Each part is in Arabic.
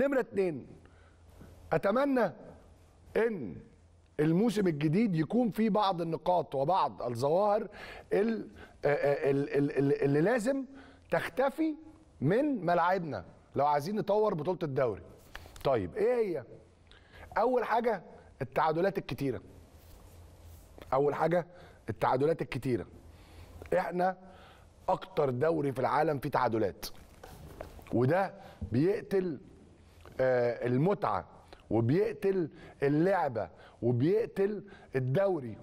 نمره اتنين اتمنى ان الموسم الجديد يكون في بعض النقاط وبعض الظواهر آه، آه، اللي لازم تختفي من ملاعبنا لو عايزين نطور بطوله الدوري طيب ايه هي اول حاجه التعادلات الكتيره اول حاجه التعادلات الكتيره احنا اكتر دوري في العالم فيه تعادلات وده بيقتل آه، المتعه وبيقتل اللعبه وبيقتل الدوري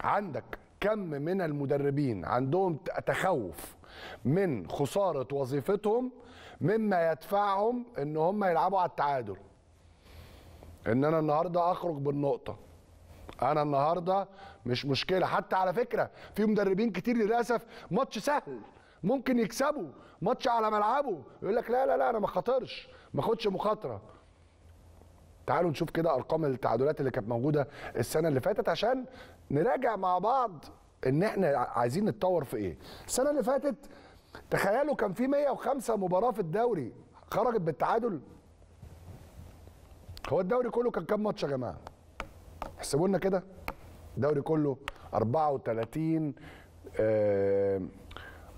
عندك كم من المدربين عندهم تخوف من خساره وظيفتهم مما يدفعهم ان هم يلعبوا على التعادل ان انا النهارده اخرج بالنقطه انا النهارده مش مشكله حتى على فكره في مدربين كتير للاسف ماتش سهل ممكن يكسبوا ماتش على ملعبه يقول لك لا لا لا انا ما خاطرش ما خدش مخاطره تعالوا نشوف كده ارقام التعادلات اللي كانت موجوده السنه اللي فاتت عشان نراجع مع بعض ان احنا عايزين نتطور في ايه السنه اللي فاتت تخيلوا كان في 105 مباراه في الدوري خرجت بالتعادل هو الدوري كله كان كام ماتش يا جماعه احسبوا لنا كده الدوري كله 34 آه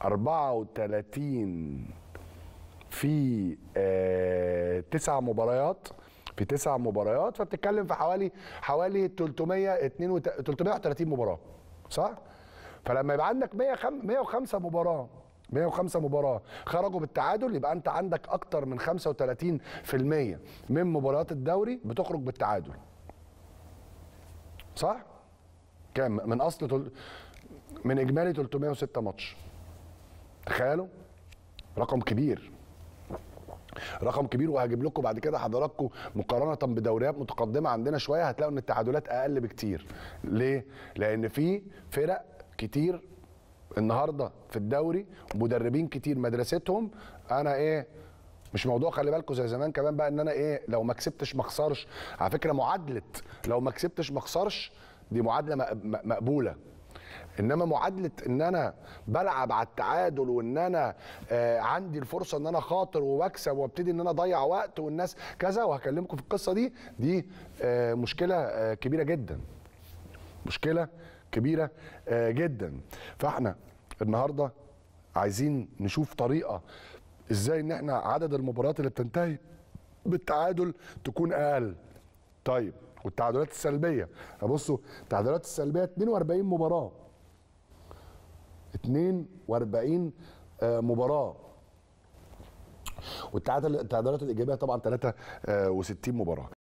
34 في آه تسع مباريات في تسع مباريات فبتتكلم في حوالي حوالي 332 331 مباراه صح؟ فلما يبقى عندك 105 مباراه 105 مباراة خرجوا بالتعادل يبقى أنت عندك أكتر من 35% من مباريات الدوري بتخرج بالتعادل صح؟ كام من أصل تل... من إجمالي 306 ماتش تخيلوا رقم كبير رقم كبير وهجيب لكم بعد كده حضراتكم مقارنه بدوريات متقدمه عندنا شويه هتلاقوا ان التعادلات اقل بكتير ليه لان في فرق كتير النهارده في الدوري مدربين كتير مدرستهم انا ايه مش موضوع خلي بالكم زي زمان كمان بقى ان انا ايه لو ما كسبتش ما خسرش على فكره معادله لو ما كسبتش ما خسرش دي معادله مقبوله انما معادله ان انا بلعب على التعادل وان انا آه، عندي الفرصه ان انا خاطر واكسب وابتدي ان انا اضيع وقت والناس كذا وهكلمكم في القصه دي دي آه، مشكله آه، كبيره جدا مشكله كبيره جدا فاحنا النهارده عايزين نشوف طريقه ازاي ان احنا عدد المباريات اللي بتنتهي بالتعادل تكون اقل طيب والتعادلات السلبيه بصوا التعادلات السلبيه 42 مباراه 42 آه، مباراه والتعادلات الايجابيه طبعا 63 آه، مباراه